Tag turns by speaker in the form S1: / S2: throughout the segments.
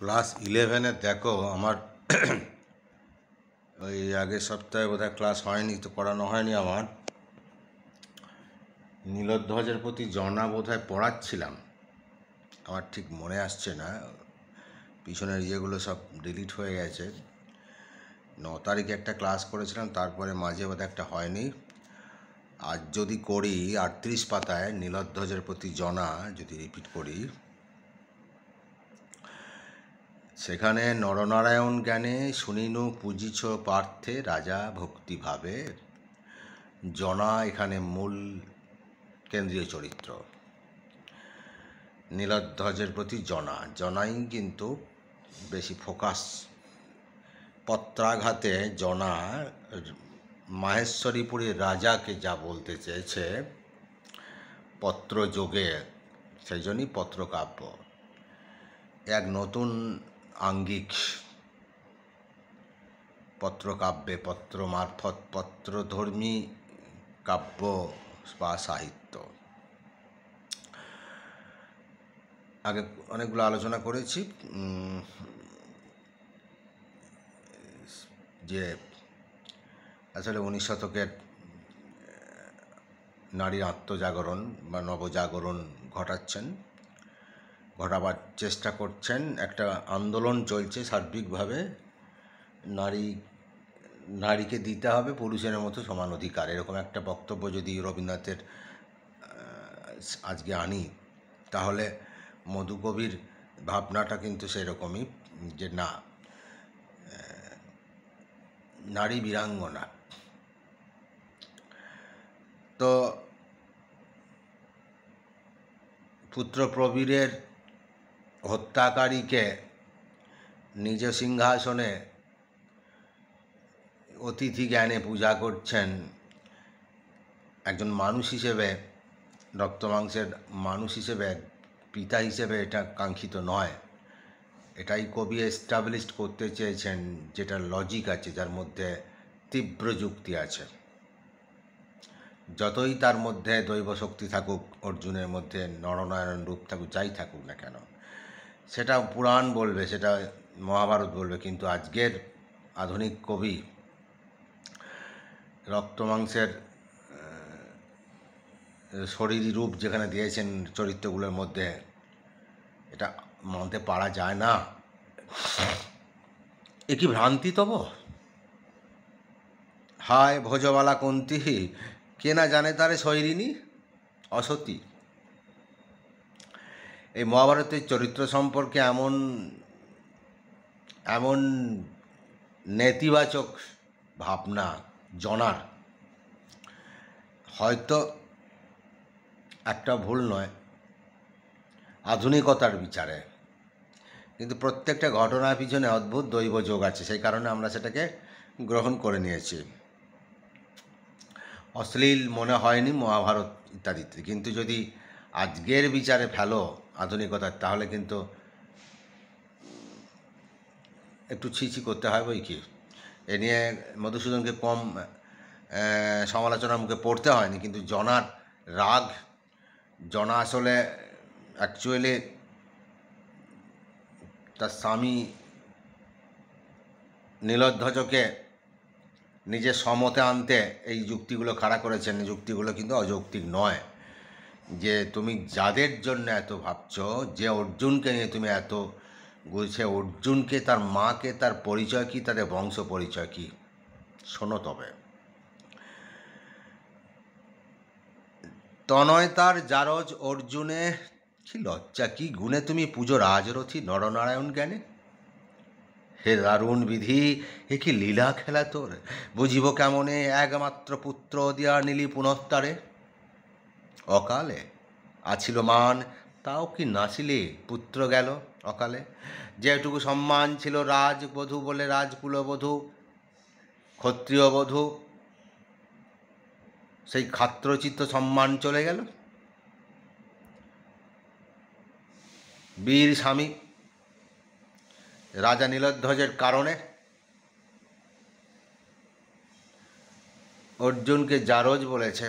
S1: class ইলেভেনে দেখো আমার ওই আগের সপ্তাহে বোধহয় ক্লাস হয়নি তো করানো হয়নি আমার নীলধ্বজের প্রতি জনা বোধহয় পড়াচ্ছিলাম আমার ঠিক মনে আসছে না পিছনের ইয়েগুলো সব ডিলিট হয়ে গেছে ন তারিখে একটা ক্লাস করেছিলাম তারপরে মাঝে বোধহয় একটা হয়নি আর যদি করি আটত্রিশ পাতায় নীলধ্বজের প্রতি জনা যদি রিপিট করি সেখানে নরনারায়ণ জ্ঞানে শুনিনু পুজিছ পার্থে রাজা ভক্তিভাবে জনা এখানে মূল কেন্দ্রীয় চরিত্র নীলধ্বজের প্রতি জনা জনাই কিন্তু বেশি ফোকাস পত্রাঘাতে জনা মাহেশ্বরীপুরের রাজাকে যা বলতে চেয়েছে পত্রযোগে সেই জন্যই পত্রকাব্য এক নতুন আঙ্গিক পত্রকাব্যে পত্র মারফত পত্রধর্মী কাব্য বা সাহিত্য আগে অনেকগুলো আলোচনা করেছি যে আসলে উনিশ শতকের নারীর আত্মজাগরণ বা নবজাগরণ ঘটাচ্ছেন ঘটাবার চেষ্টা করছেন একটা আন্দোলন চলছে সার্বিকভাবে নারী নারীকে দিতে হবে পুরুষের মতো সমান অধিকার এরকম একটা বক্তব্য যদি রবীন্দ্রনাথের আজকে আনি তাহলে মধুকবির ভাবনাটা কিন্তু সেরকমই যে না নারী বীরাঙ্গনা তো পুত্র প্রবীরের হত্যাকারীকে নিজ সিংহাসনে অতিথি জ্ঞানে পূজা করছেন একজন মানুষ হিসেবে রক্তমাংসের মানুষ হিসেবে পিতা হিসেবে এটা কাঙ্ক্ষিত নয় এটাই কবি এস্টাবলিশ করতে চেয়েছেন যেটা লজিক আছে যার মধ্যে তীব্র যুক্তি আছে যতই তার মধ্যে দৈব শক্তি থাকুক অর্জুনের মধ্যে নরনারায়ণ রূপ থাকুক যাই থাকুক না কেন সেটা পুরাণ বলবে সেটা মহাভারত বলবে কিন্তু আজকের আধুনিক কবি রক্তমাংসের শরীর রূপ যেখানে দিয়েছেন চরিত্রগুলোর মধ্যে এটা মানতে পারা যায় না এ কি ভ্রান্তি তব হায় ভোজবালা কন্তি কে না জানে তারে শৈরিনী অসতী এই মহাভারতের চরিত্র সম্পর্কে এমন এমন নেতিবাচক ভাবনা জনার হয়তো একটা ভুল নয় আধুনিকতার বিচারে কিন্তু প্রত্যেকটা ঘটনার পিছনে অদ্ভুত দৈব যোগ আছে সেই কারণে আমরা সেটাকে গ্রহণ করে নিয়েছি অশ্লীল মনে হয়নি মহাভারত ইত্যাদিতে কিন্তু যদি আজকের বিচারে ফেলো আধুনিকতার তাহলে কিন্তু একটু ছিছি করতে হয় বই কি এ নিয়ে মধুসূদনকে কম সমালোচনার মুখে পড়তে হয়নি কিন্তু জনার রাগ জনা আসলে অ্যাকচুয়ালি তার স্বামী নীলধ্বজকে নিজের সমতে আনতে এই যুক্তিগুলো খাড়া করেছেন যুক্তিগুলো কিন্তু অযৌক্তিক নয় যে তুমি যাদের জন্য এত ভাবছ যে অর্জুনকে নিয়ে তুমি এত বলছে অর্জুনকে তার মাকে তার পরিচয় কী তাদের বংশ পরিচয় কী শোনো তবে তনয় তার জারজ অর্জুনে কি লজ্জা কি গুণে তুমি পুজো রাজরথী নরনারায়ণ জ্ঞানে হে দারুণ বিধি এ কি লীলা খেলা তোর বুঝিব কেমনে একমাত্র পুত্র দিয়া নিলি পুনস্তারে অকালে আছিল মান তাও কি নাচিলে পুত্র গেল অকালে যেটুকু সম্মান ছিল রাজবধূ বলে রাজকুলবধূ ক্ষত্রিয় বধূ সেই ক্ষাত্রচিত্ত সম্মান চলে গেল বীর স্বামী রাজা নীলধ্বজের কারণে অর্জুনকে জারজ বলেছে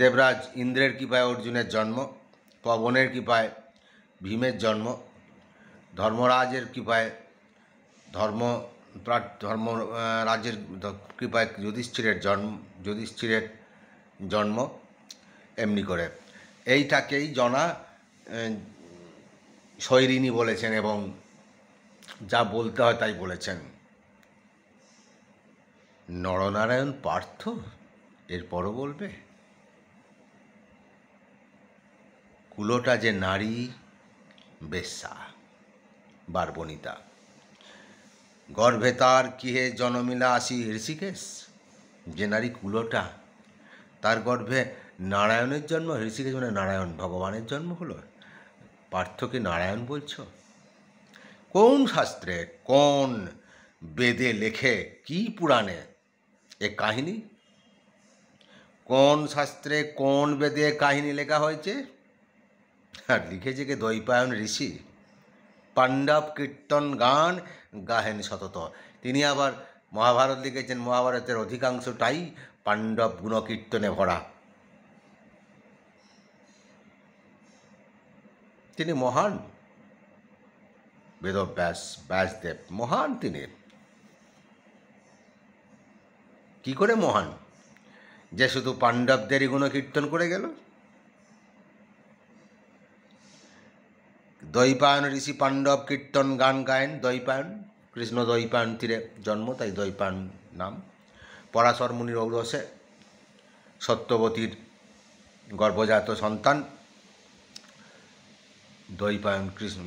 S1: দেবরাজ ইন্দ্রের কৃপায় অর্জুনের জন্ম পবনের কৃপায় ভীমের জন্ম ধর্মরাজের কৃপায় ধর্ম ধর্ম রাজের কৃপায় যুধিষ্ঠিরের জন্ম যুধিষ্ঠিরের জন্ম এমনি করে এইটাকেই জনা শৈরিনী বলেছেন এবং যা বলতে হয় তাই বলেছেন নরনারায়ণ পার্থ এরপরও বলবে কুলোটা যে নারী বেশ্যা বারবনিতা গর্ভে তার কিহে জনমিলা আসি ঋষিকেশ যে নারী কুলোটা তার গর্ভে নারায়ণের জন্ম ঋষিকেশ মানে নারায়ণ ভগবানের জন্ম হলো পার্থকে নারায়ণ বলছ কোন শাস্ত্রে কোন বেদে লেখে কি পুরাণে এ কাহিনী কোন শাস্ত্রে কোন বেদে কাহিনী লেখা হয়েছে আর লিখেছে কে দৈপায়ন ঋষি পাণ্ডব কীর্তন গান গাহেন সতত তিনি আবার মহাভারত লিখেছেন মহাভারতের অধিকাংশটাই পাণ্ডব গুণকীর্তনে ভরা তিনি মহান বেদব্যাস ব্যাসদেব মহান তিনি কি করে মহান যে শুধু পাণ্ডবদেরই গুণকীর্তন করে গেল দৈপায়ন ঋষি পাণ্ডব কীর্তন গান গায়েন দৈপায়ন কৃষ্ণ দৈপায়ন তীরে জন্ম তাই দৈপায়ন নাম পরাশর মুনির ঔরসে সত্যবতীর গর্ভজাত সন্তান দৈপায়ন কৃষ্ণ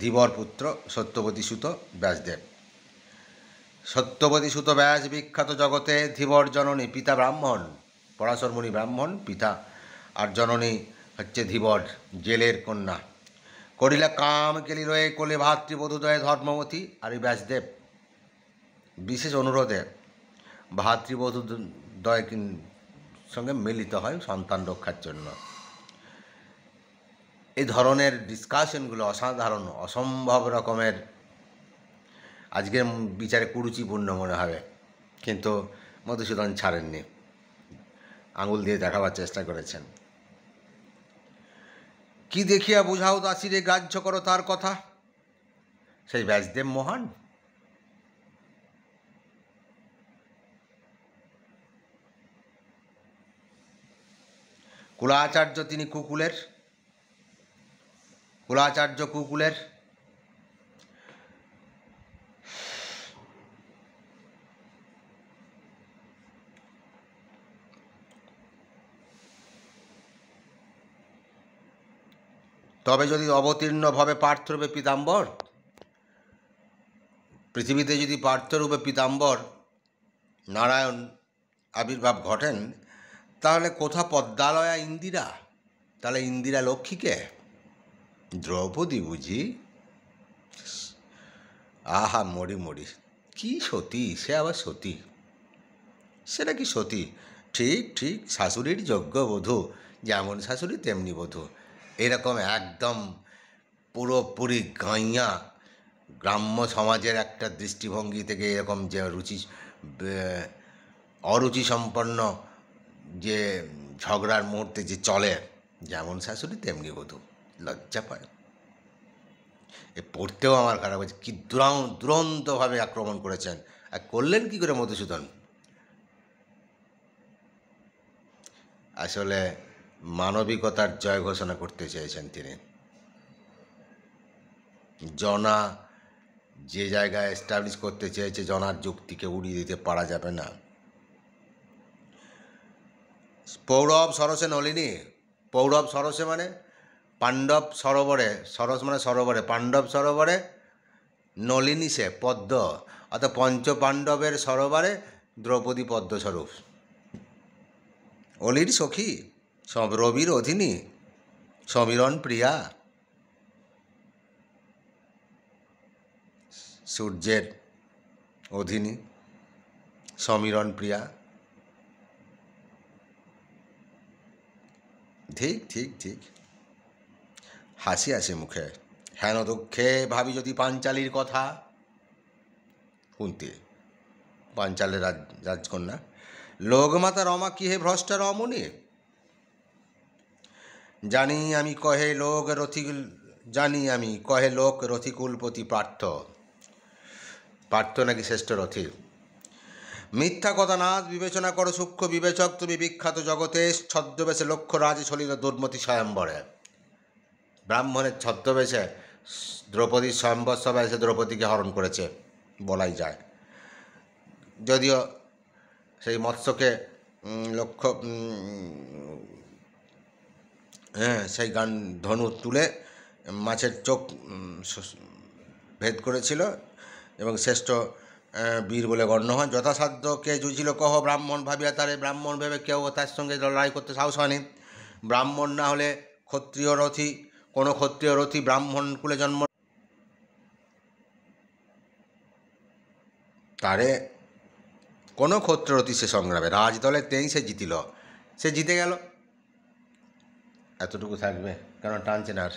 S1: ধীবর পুত্র সত্যবতী সুত ব্যাসদেব সত্যবতী সুত ব্যাস বিখ্যাত জগতে ধীবর জননী পিতা ব্রাহ্মণ পরাশর মুনি ব্রাহ্মণ পিতা আর জননী হচ্ছে ধীবর জেলের কন্যা করিলা কাম কেলি রয়ে কোলে ভাতৃবোধোদয় ধর্মবতী আর এই ব্যাসদেব বিশেষ অনুরোধে ভাতৃবধূদয় সঙ্গে মিলিত হয় সন্তান রক্ষার জন্য এই ধরনের ডিসকাশনগুলো অসাধারণ অসম্ভব রকমের আজকের বিচারে কুরুচিপূর্ণ মনে হবে কিন্তু মধুসূদন ছাড়েননি আঙুল দিয়ে দেখাবার চেষ্টা করেছেন কি দেখিয়া বুঝাও দাসিরে গ্রাহ্য করো তার কথা সেই ব্যাসদেব মহান কুলাচার্য তিনি কুকুলের কুলাচার্য কুকুলের তবে যদি অবতীর্ণভাবে পার্থরূপে পীতাম্বর পৃথিবীতে যদি পার্থরূপে পীতাম্বর নারায়ণ আবির্ভাব ঘটেন তাহলে কোথা পদ্মালয়া ইন্দিরা তাহলে ইন্দিরা লক্ষ্মীকে দ্রৌপদী বুঝি আহা মরি মরি কি সতী সে আবার সতী সেটা কি সতী ঠিক ঠিক শাশুড়ির যোগ্য বধূ যেমন শাশুড়ি তেমনি বধূ এরকম একদম পুরোপুরি গাঁইয়া গ্রাম্য সমাজের একটা দৃষ্টিভঙ্গি থেকে এরকম যে রুচি অরুচি সম্পন্ন যে ঝগড়ার মুহূর্তে যে চলে যেমন শাশুড়ি তেমনি বধূ লজ্জা পায় এ পড়তেও আমার খারাপ হয়েছে কী দুরাম দুরন্তভাবে আক্রমণ করেছেন আর করলেন কী করে মধুসূদন আসলে মানবিকতার জয় ঘোষণা করতে চেয়েছেন তিনি জনা যে জায়গায় এস্টাবলিশ করতে চেয়েছে জনার যুক্তিকে উড়িয়ে দিতে পারা যাবে না পৌরব সরসে নলিনী পৌরব সরসে মানে পাণ্ডব সরোবরে সরস মানে সরোবরে পাণ্ডব সরোবরে নলিনী সে পদ্ম অর্থাৎ পঞ্চপাণ্ডবের সরোবরে দ্রৌপদী পদ্মস্বরূপ অলির সখী রবির অধীনী সমীরণ প্রিয়া সূর্যের অধীনী সমীরণ প্রিয়া ঠিক ঠিক ঠিক হাসি হাসি মুখে হেন দুঃখে ভাবি যদি পাঞ্চালির কথা শুনতে পাঞ্চালের রাজকন্যা লোকমাতা রমা কি হে ভ্রষ্টা রমণী জানি আমি কহে লোক রথি জানি আমি কহে লোক রথিকুলপতি পার্থ পার্থ নাকি শ্রেষ্ঠ রথি মিথ্যা কথা না বিবেচনা করো সূক্ষ্ম বিবেচক তুমি বিখ্যাত জগতে ছদ্মবেশে লক্ষ্য রাজে চলিল দুর্মতি স্বয়ম্বরে ব্রাহ্মণের ছদ্মবেশে দ্রৌপদী স্বয়ম্বর সবাই এসে দ্রৌপদীকে হরণ করেছে বলাই যায় যদিও সেই মৎস্যকে লক্ষ্য হ্যাঁ সেই গান ধনুর তুলে মাছের চোখ ভেদ করেছিল এবং শ্রেষ্ঠ বীর বলে গণ্য হয় যথাসাধ্য কে জুঝিল কহ ব্রাহ্মণ ভাবিয়া তারে ব্রাহ্মণ ভেবে কেউ তার সঙ্গে লড়াই করতে সাহস হয়নি ব্রাহ্মণ না হলে ক্ষত্রিয় রথি কোনো ক্ষত্রিয় রথী ব্রাহ্মণ কুলে জন্ম তারে কোনো রথি সে সংগ্রামে রাজদলে তেই সে জিতিল সে জিতে গেল এতটুকু থাকবে কেন টানছে আর